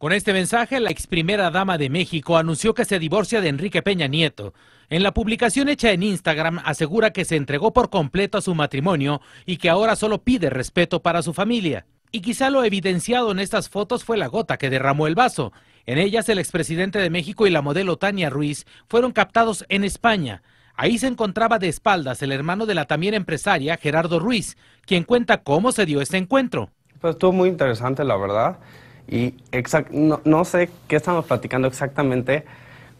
Con este mensaje, la ex primera dama de México anunció que se divorcia de Enrique Peña Nieto. En la publicación hecha en Instagram asegura que se entregó por completo a su matrimonio y que ahora solo pide respeto para su familia. Y quizá lo evidenciado en estas fotos fue la gota que derramó el vaso. En ellas el expresidente de México y la modelo Tania Ruiz fueron captados en España. Ahí se encontraba de espaldas el hermano de la también empresaria Gerardo Ruiz, quien cuenta cómo se dio este encuentro. Pues estuvo muy interesante, la verdad. Y no, sé qué estamos platicando exactamente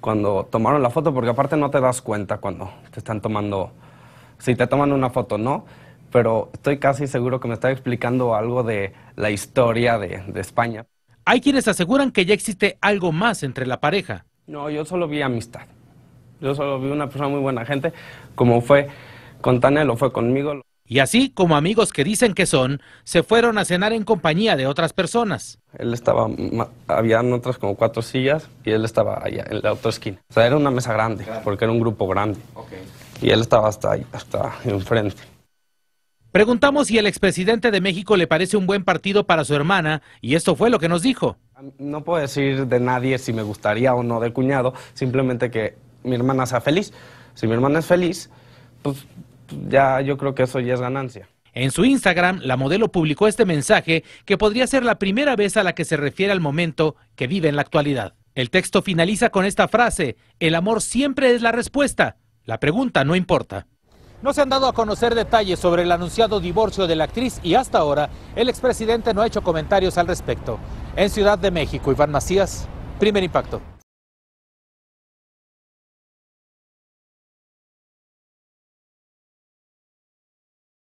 cuando tomaron la foto, porque aparte no te das cuenta cuando te están tomando, si te toman una foto, ¿no? Pero estoy casi seguro que me está explicando algo de la historia de, de España. Hay quienes aseguran que ya existe algo más entre la pareja. No, yo solo vi amistad. Yo solo vi una persona muy buena gente, como fue con Tania, lo fue conmigo. Y así como amigos que dicen que son, se fueron a cenar en compañía de otras personas. Él estaba, habían otras como cuatro sillas y él estaba allá en la otra esquina. O sea, era una mesa grande, porque era un grupo grande. Y él estaba hasta ahí, hasta enfrente. Preguntamos si el expresidente de México le parece un buen partido para su hermana y esto fue lo que nos dijo. No puedo decir de nadie si me gustaría o no del cuñado, simplemente que mi hermana sea feliz. Si mi hermana es feliz, pues ya yo creo que eso ya es ganancia. En su Instagram, la modelo publicó este mensaje que podría ser la primera vez a la que se refiere al momento que vive en la actualidad. El texto finaliza con esta frase, el amor siempre es la respuesta, la pregunta no importa. No se han dado a conocer detalles sobre el anunciado divorcio de la actriz y hasta ahora el expresidente no ha hecho comentarios al respecto. En Ciudad de México, Iván Macías, primer impacto.